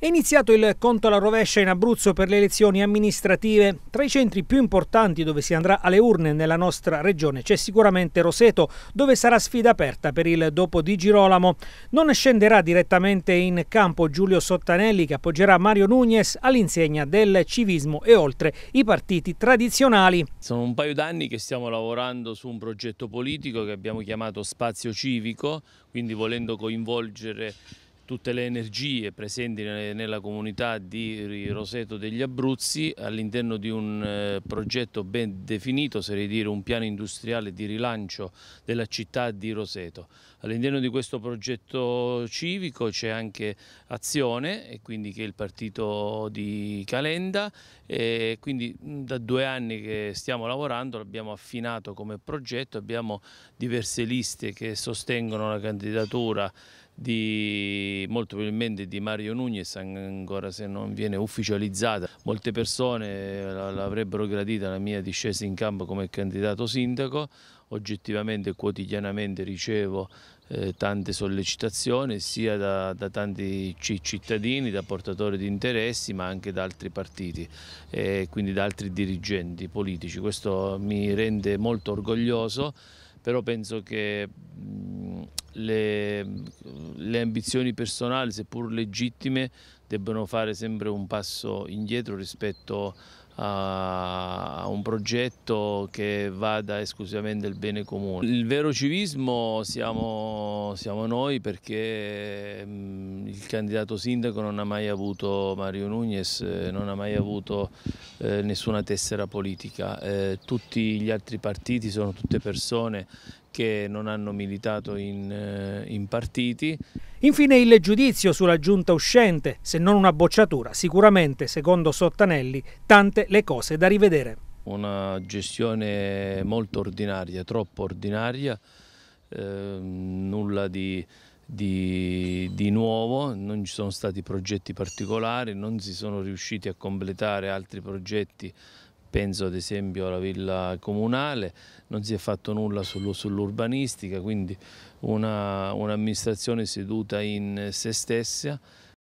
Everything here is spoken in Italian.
È iniziato il conto alla rovescia in Abruzzo per le elezioni amministrative. Tra i centri più importanti dove si andrà alle urne nella nostra regione c'è sicuramente Roseto, dove sarà sfida aperta per il dopo di Girolamo. Non scenderà direttamente in campo Giulio Sottanelli che appoggerà Mario Nunez all'insegna del civismo e oltre i partiti tradizionali. Sono un paio d'anni che stiamo lavorando su un progetto politico che abbiamo chiamato Spazio Civico, quindi volendo coinvolgere tutte le energie presenti nella comunità di Roseto degli Abruzzi all'interno di un eh, progetto ben definito, sarei dire un piano industriale di rilancio della città di Roseto. All'interno di questo progetto civico c'è anche Azione, e quindi che è il partito di Calenda, e quindi da due anni che stiamo lavorando, l'abbiamo affinato come progetto, abbiamo diverse liste che sostengono la candidatura di, molto probabilmente di Mario Nunez, ancora se non viene ufficializzata. Molte persone eh, l'avrebbero gradita la mia discesa in campo come candidato sindaco, oggettivamente e quotidianamente ricevo eh, tante sollecitazioni sia da, da, tanti cittadini, da portatori di interessi ma anche da altri partiti e eh, quindi da altri dirigenti politici. Questo mi rende molto orgoglioso però penso che le, le ambizioni personali, seppur legittime, debbano fare sempre un passo indietro rispetto a un progetto che vada esclusivamente il bene comune. Il vero civismo siamo, siamo noi perché mm, il candidato sindaco non ha mai avuto, Mario Nunes, eh, non ha mai avuto eh, nessuna tessera politica. Eh, tutti gli altri partiti sono tutte persone che non hanno militato in, in partiti. Infine il giudizio sulla giunta uscente, se non una bocciatura, sicuramente, secondo Sottanelli, tante le cose da rivedere. Una gestione molto ordinaria, troppo ordinaria, eh, nulla di, di, di, nuovo, non ci sono stati progetti particolari, non si sono riusciti a completare altri progetti Penso ad esempio alla villa comunale, non si è fatto nulla sull'urbanistica, quindi un'amministrazione un seduta in se stessa